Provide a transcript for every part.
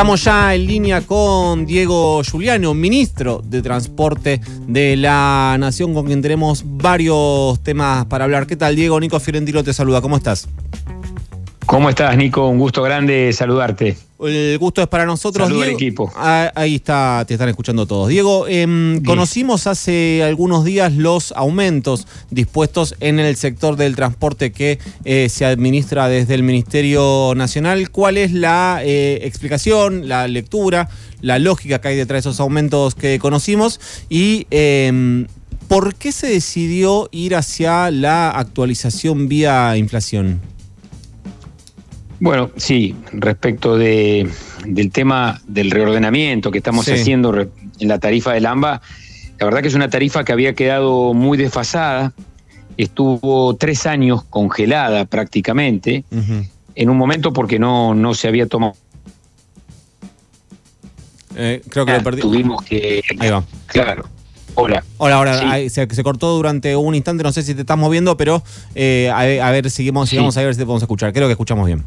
Estamos ya en línea con Diego Giuliano, ministro de Transporte de la Nación, con quien tenemos varios temas para hablar. ¿Qué tal, Diego? Nico Fiorentino te saluda. ¿Cómo estás? ¿Cómo estás, Nico? Un gusto grande saludarte. El gusto es para nosotros. y. Diego. al equipo. Ah, ahí está, te están escuchando todos. Diego, em, conocimos hace algunos días los aumentos dispuestos en el sector del transporte que eh, se administra desde el Ministerio Nacional. ¿Cuál es la eh, explicación, la lectura, la lógica que hay detrás de esos aumentos que conocimos? Y em, ¿por qué se decidió ir hacia la actualización vía inflación? Bueno, sí, respecto de, del tema del reordenamiento que estamos haciendo en la tarifa del AMBA, la verdad que es una tarifa que había quedado muy desfasada, estuvo tres años congelada prácticamente, en un momento porque no, se había tomado. Eh, creo que ah, Tuvimos que. Ahí va. Claro. Hola. Hola, ahora se, cortó durante un instante, no sé si te estás moviendo, pero eh, a, ver, seguimos, sigamos a ver si podemos escuchar. Creo que escuchamos bien.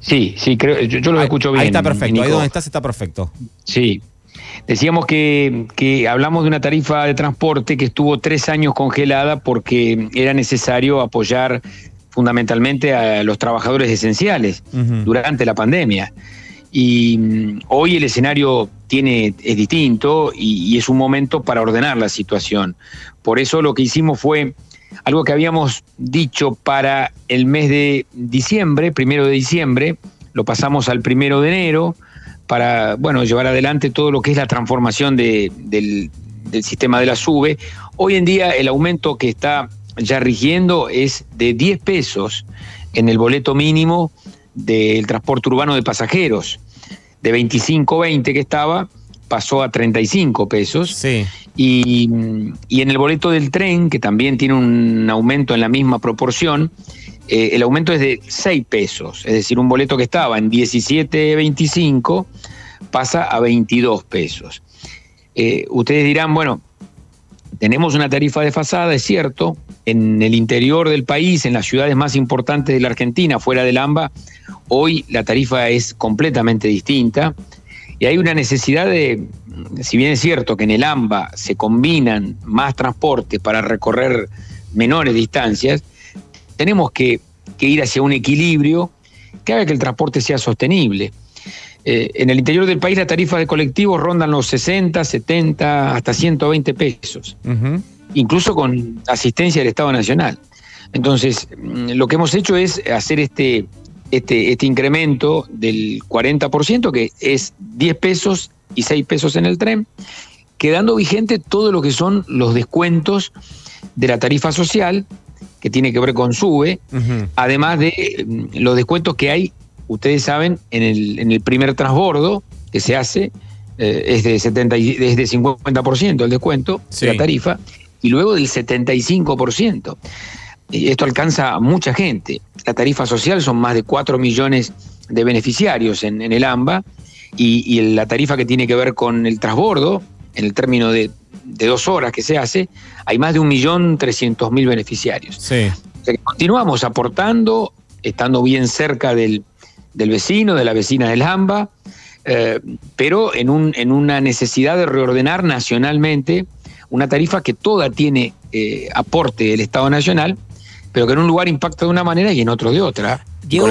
Sí, sí, creo, yo, lo escucho bien. Ahí está perfecto, ahí donde estás está perfecto. Sí. Decíamos que, hablamos de una tarifa de transporte que estuvo tres años congelada porque era necesario apoyar fundamentalmente a los trabajadores esenciales durante la pandemia. Y mm, hoy el escenario es distinto y, es un momento para ordenar la situación. Por eso lo que hicimos fue algo que habíamos dicho para el mes de diciembre, primero de diciembre, lo pasamos al primero de enero para bueno, llevar adelante todo lo que es la transformación del, sistema de la SUBE. Hoy en día el aumento que está ya rigiendo es de 10 pesos en el boleto mínimo del transporte urbano de pasajeros de 25, 20 que estaba, pasó a 35 pesos. Sí. Y, en el boleto del tren, que también tiene un aumento en la misma proporción, eh, el aumento es de 6 pesos. Es decir, un boleto que estaba en 17,25 pasa a 22 pesos. Eh, ustedes dirán, bueno, tenemos una tarifa desfasada, es cierto, en el interior del país, en las ciudades más importantes de la Argentina, fuera del AMBA, hoy la tarifa es completamente distinta. Y hay una necesidad de, si bien es cierto que en el AMBA se combinan más transportes para recorrer menores distancias, tenemos que, ir hacia un equilibrio que haga que el transporte sea sostenible. Eh, en el interior del país la tarifa de colectivos rondan los 60, 70, hasta 120 pesos incluso con asistencia del Estado Nacional. Entonces, mm, lo que hemos hecho es hacer este, este, este incremento del 40%, que es 10 pesos y 6 pesos en el tren, quedando vigente todo lo que son los descuentos de la tarifa social, que tiene que ver con SUBE, además de mm, los descuentos que hay, ustedes saben, en el, primer transbordo que se hace, eh, es, de 70, 50% el descuento de la tarifa, y luego del 75%. Esto alcanza a mucha gente. La tarifa social son más de 4 millones de beneficiarios en, el AMBA y, la tarifa que tiene que ver con el transbordo, en el término de, dos horas que se hace, hay más de 1.300.000 beneficiarios. O sea continuamos aportando, estando bien cerca del, vecino, de la vecina del AMBA, eh, pero en, un, en una necesidad de reordenar nacionalmente una tarifa que toda tiene eh, aporte del Estado Nacional, pero que en un lugar impacta de una manera y en otro de otra. Diego,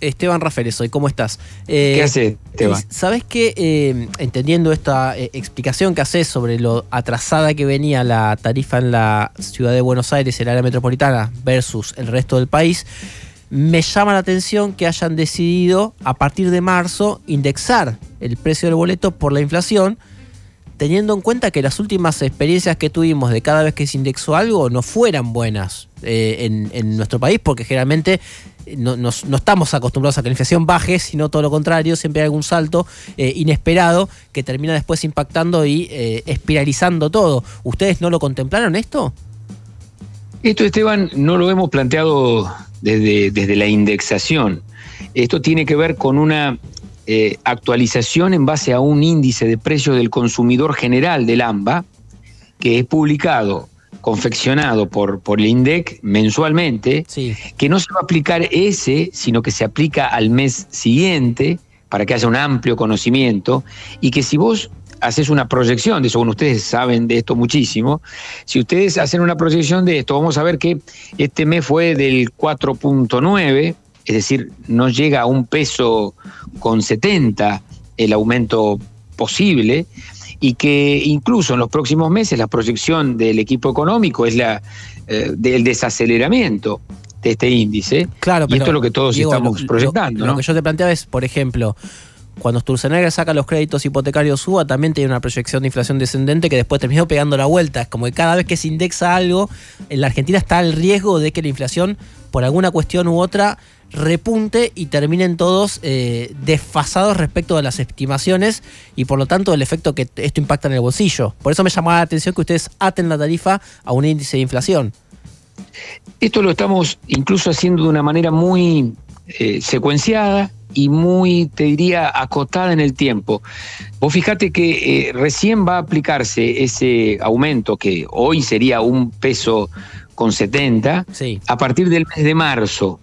Esteban Rafael, soy, ¿cómo estás? Eh, ¿Qué hace, Esteban? Eh, Sabes que, eh, entendiendo esta explicación que haces sobre lo atrasada que venía la tarifa en la ciudad de Buenos Aires, el área metropolitana, versus el resto del país, me llama la atención que hayan decidido, a partir de marzo, indexar el precio del boleto por la inflación teniendo en cuenta que las últimas experiencias que tuvimos de cada vez que se indexó algo no fueran buenas eh, en, nuestro país, porque generalmente eh, no, estamos acostumbrados a que la inflación baje, sino todo lo contrario, siempre hay algún salto eh, inesperado que termina después impactando y espiralizando todo. ¿Ustedes no lo contemplaron esto? Esto, Esteban, no lo hemos planteado desde, desde la indexación. Esto tiene que ver con una eh, actualización en base a un índice de precios del consumidor general del AMBA, que es publicado, confeccionado por, por el INDEC mensualmente, que no se va a aplicar ese, sino que se aplica al mes siguiente, para que haya un amplio conocimiento, y que si vos haces una proyección de eso, bueno, ustedes saben de esto muchísimo, si ustedes hacen una proyección de esto, vamos a ver que este mes fue del 4.9, es decir, no llega a un peso con 70 el aumento posible y que incluso en los próximos meses la proyección del equipo económico es la eh, del desaceleramiento de este índice. Claro, y esto es lo que todos estamos proyectando. Lo, que yo te planteaba es, por ejemplo, cuando Sturzenegger saca los créditos hipotecarios suba, también tiene una proyección de inflación descendente que después terminó pegando la vuelta. Es como que cada vez que se indexa algo, en la Argentina está el riesgo de que la inflación por alguna cuestión u otra repunte y terminen todos eh, desfasados respecto de las estimaciones y por lo tanto el efecto que esto impacta en el bolsillo. Por eso me llamaba la atención que ustedes aten la tarifa a un índice de inflación. Esto lo estamos incluso haciendo de una manera muy eh, secuenciada y muy, te diría, acotada en el tiempo. Vos fijate que eh, recién va a aplicarse ese aumento que hoy sería un peso con 70, a partir del mes de marzo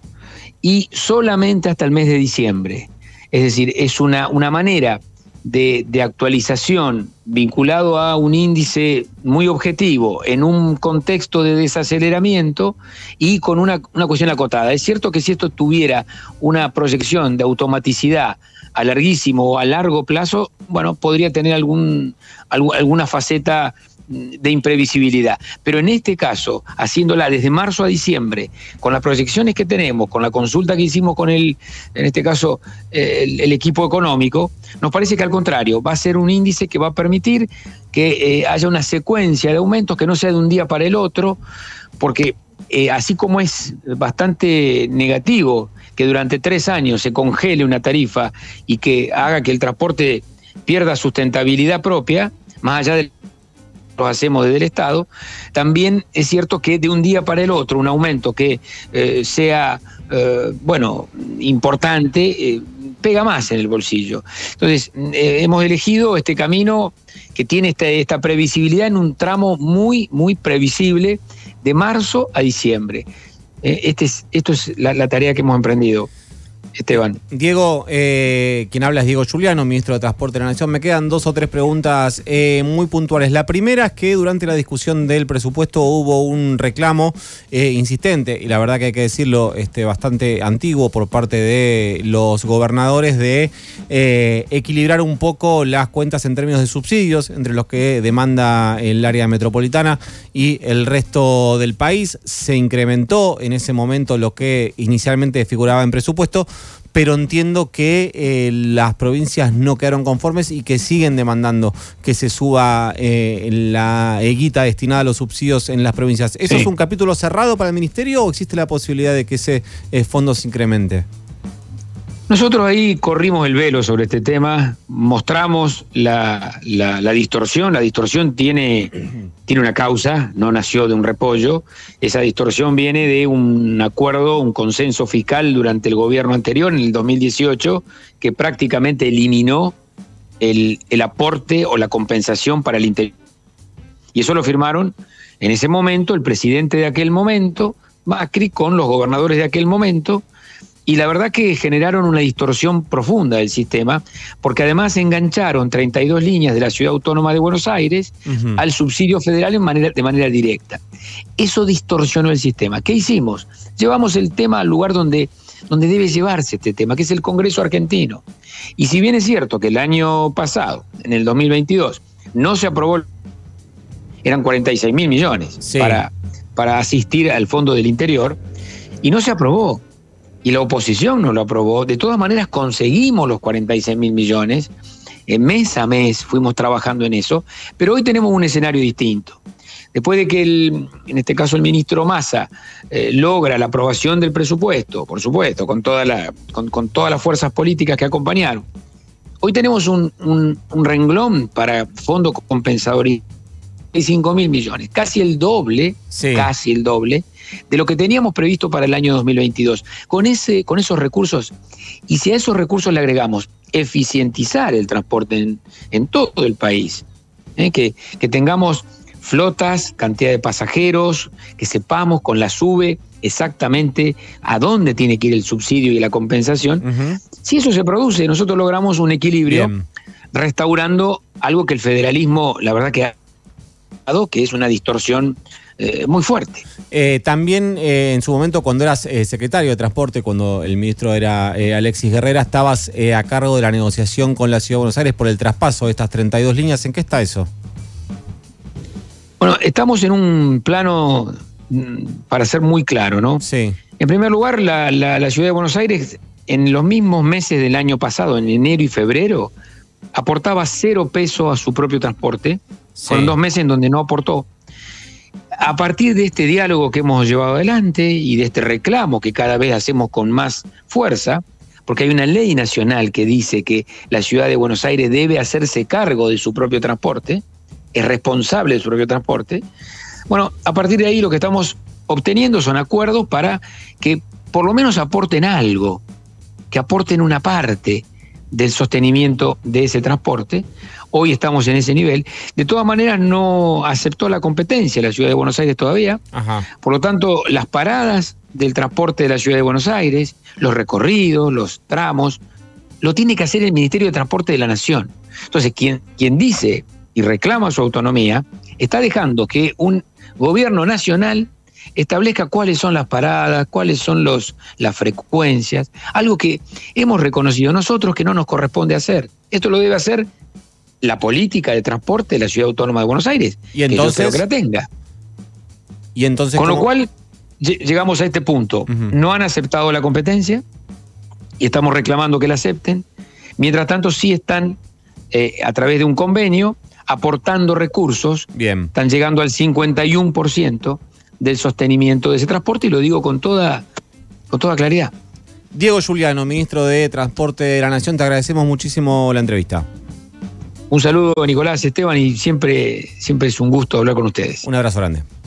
y solamente hasta el mes de diciembre. Es decir, es una, una manera de, actualización vinculado a un índice muy objetivo en un contexto de desaceleramiento y con una, una cuestión acotada. Es cierto que si esto tuviera una proyección de automaticidad a larguísimo o a largo plazo, bueno, podría tener algún, alguna faceta mm, de imprevisibilidad. Pero en este caso, haciéndola desde marzo a diciembre, con las proyecciones que tenemos, con la consulta que hicimos con el, en este caso, eh, el, equipo económico, nos parece que al contrario, va a ser un índice que va a permitir que eh, haya una secuencia de aumentos que no sea de un día para el otro, porque eh, así como es bastante negativo que durante tres años se congele una tarifa y que haga que el transporte pierda sustentabilidad propia, más allá de lo que hacemos desde el Estado, también es cierto que de un día para el otro un aumento que eh, sea, eh, bueno, importante, eh, pega más en el bolsillo. Entonces, hemos elegido este camino que tiene esta previsibilidad en un tramo muy, muy previsible de marzo a diciembre. Eh, este esto es la, la tarea que hemos emprendido. Esteban. Diego, eh, quien habla es Diego Juliano, ministro de Transporte de la Nación. Me quedan dos o tres preguntas eh, muy puntuales. La primera es que durante la discusión del presupuesto hubo un reclamo eh, insistente, y la verdad que hay que decirlo, este, bastante antiguo por parte de los gobernadores de equilibrar un poco las cuentas en términos de subsidios entre los que demanda el área metropolitana y el resto del país. Se incrementó en ese momento lo que inicialmente figuraba en presupuesto pero entiendo que eh, las provincias no quedaron conformes y que siguen demandando que se suba eh, la guita destinada a los subsidios en las provincias. ¿Eso es un capítulo cerrado para el Ministerio o existe la posibilidad de que ese eh, fondo se incremente? Nosotros ahí corrimos el velo sobre este tema, mostramos la, distorsión, la distorsión tiene, tiene una causa, no nació de un repollo, esa distorsión viene de un acuerdo, un consenso fiscal durante el gobierno anterior, en el 2018, que prácticamente eliminó el, el aporte o la compensación para el interior. Y eso lo firmaron en ese momento el presidente de aquel momento, Macri, con los gobernadores de aquel momento, y la verdad que generaron una distorsión profunda del sistema, porque además engancharon 32 líneas de la Ciudad Autónoma de Buenos Aires al subsidio federal de manera directa. Eso distorsionó el sistema. ¿Qué hicimos? Llevamos el tema al lugar donde, donde debe llevarse este tema, que es el Congreso argentino. Y si bien es cierto que el año pasado, en el 2022, no se aprobó, eran 46 mil millones para, para asistir al Fondo del Interior, y no se aprobó y la oposición no lo aprobó. De todas maneras conseguimos los 46 mil millones, eh, mes a mes fuimos trabajando en eso, pero hoy tenemos un escenario distinto. Después de que, el, en este caso, el ministro Massa eh, logra la aprobación del presupuesto, por supuesto, con, toda la, con, todas las fuerzas políticas que acompañaron, hoy tenemos un, un renglón para fondo compensador 5 mil millones, casi el doble, casi el doble de lo que teníamos previsto para el año 2022. Con, ese, con esos recursos, y si a esos recursos le agregamos eficientizar el transporte en, todo el país, ¿eh? que, que tengamos flotas, cantidad de pasajeros, que sepamos con la SUBE exactamente a dónde tiene que ir el subsidio y la compensación. Si eso se produce, nosotros logramos un equilibrio restaurando algo que el federalismo, la verdad que que es una distorsión eh, muy fuerte. Eh, también eh, en su momento, cuando eras secretario de Transporte, cuando el ministro era Alexis Guerrera, estabas a cargo de la negociación con la Ciudad de Buenos Aires por el traspaso de estas 32 líneas. ¿En qué está eso? Bueno, estamos en un plano, mm, para ser muy claro, ¿no? Sí. En primer lugar, la, la Ciudad de Buenos Aires, en los mismos meses del año pasado, en enero y febrero, aportaba cero peso a su propio transporte fueron dos meses en donde no aportó. A partir de este diálogo que hemos llevado adelante y de este reclamo que cada vez hacemos con más fuerza, porque hay una ley nacional que dice que la ciudad de Buenos Aires debe hacerse cargo de su propio transporte, es responsable de su propio transporte. Bueno, a partir de ahí lo que estamos obteniendo son acuerdos para que por lo menos aporten algo, que aporten una parte, del sostenimiento de ese transporte. Hoy estamos en ese nivel. De todas maneras, no aceptó la competencia la ciudad de Buenos Aires todavía. Por lo tanto, las paradas del transporte de la ciudad de Buenos Aires, los recorridos, los tramos, lo tiene que hacer el Ministerio de Transporte de la Nación. Entonces, quien, quien dice y reclama su autonomía, está dejando que un gobierno nacional establezca cuáles son las paradas, cuáles son los, las frecuencias, algo que hemos reconocido nosotros que no nos corresponde hacer. Esto lo debe hacer la política de transporte de la Ciudad Autónoma de Buenos Aires, y entonces, que que la tenga. Y entonces, Con lo cual, llegamos a este punto. No han aceptado la competencia y estamos reclamando que la acepten. Mientras tanto, sí están, eh, a través de un convenio, aportando recursos. Bien. Están llegando al 51% del sostenimiento de ese transporte y lo digo con toda, con toda claridad. Diego Giuliano, ministro de Transporte de la Nación, te agradecemos muchísimo la entrevista. Un saludo, Nicolás Esteban, y siempre, siempre es un gusto hablar con ustedes. Un abrazo grande.